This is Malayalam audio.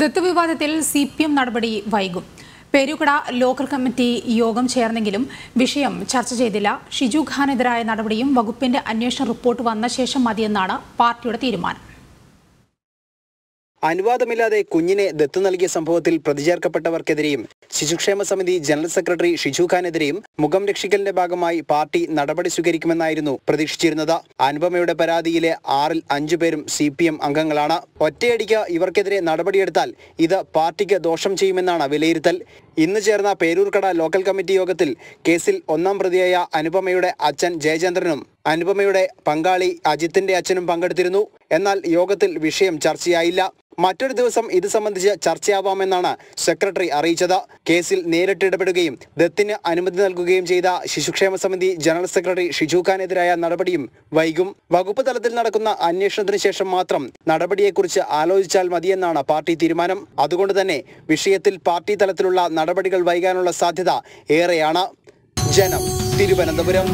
ദത്തുവിവാദത്തിൽ സി പി എം നടപടി വൈകും പേരുകട ലോക്കൽ കമ്മിറ്റി യോഗം ചേർന്നെങ്കിലും വിഷയം ചർച്ച ചെയ്തില്ല ഷിജു ഖാനെതിരായ നടപടിയും വകുപ്പിന്റെ അന്വേഷണ റിപ്പോർട്ട് വന്ന ശേഷം മതിയെന്നാണ് പാർട്ടിയുടെ തീരുമാനം അനുവാദമില്ലാതെ കുഞ്ഞിനെ ദത്തു നൽകിയ സംഭവത്തിൽ പ്രതിചേർക്കപ്പെട്ടവർക്കെതിരെയും ശിശുക്ഷേമ സമിതി ജനറൽ സെക്രട്ടറി ഷിജു ഖാനെതിരെയും മുഖം രക്ഷിക്കലിന്റെ ഭാഗമായി പാർട്ടി നടപടി സ്വീകരിക്കുമെന്നായിരുന്നു പ്രതീക്ഷിച്ചിരുന്നത് അനുപമയുടെ പരാതിയിലെ ആറിൽ അഞ്ചു പേരും സി പി എം അംഗങ്ങളാണ് ഒറ്റയടിക്ക് ഇവർക്കെതിരെ നടപടിയെടുത്താൽ ഇത് പാർട്ടിക്ക് ദോഷം ചെയ്യുമെന്നാണ് വിലയിരുത്തൽ ഇന്ന് ചേർന്ന പേരൂർക്കട ലോക്കൽ കമ്മിറ്റി യോഗത്തിൽ കേസിൽ ഒന്നാം പ്രതിയായ അനുപമയുടെ അച്ഛൻ ജയചന്ദ്രനും അനുപമയുടെ പങ്കാളി അജിത്തിന്റെ അച്ഛനും പങ്കെടുത്തിരുന്നു എന്നാൽ യോഗത്തിൽ വിഷയം ചർച്ചയായില്ല മറ്റൊരു ദിവസം ഇത് സംബന്ധിച്ച് ചർച്ചയാവാമെന്നാണ് സെക്രട്ടറി അറിയിച്ചത് കേസിൽ നേരിട്ട് ഇടപെടുകയും ദത്തിന് അനുമതി നൽകുകയും ചെയ്ത ശിശുക്ഷേമ സമിതി ജനറൽ സെക്രട്ടറി ഷിജു ഖാനെതിരായ നടപടിയും വൈകും വകുപ്പ് തലത്തിൽ നടക്കുന്ന അന്വേഷണത്തിന് ശേഷം മാത്രം നടപടിയെക്കുറിച്ച് ആലോചിച്ചാൽ മതിയെന്നാണ് പാർട്ടി തീരുമാനം അതുകൊണ്ട് തന്നെ വിഷയത്തിൽ പാർട്ടി തലത്തിലുള്ള നടപടികൾ വൈകാനുള്ള സാധ്യത ഏറെയാണ് ജനം തിരുവനന്തപുരം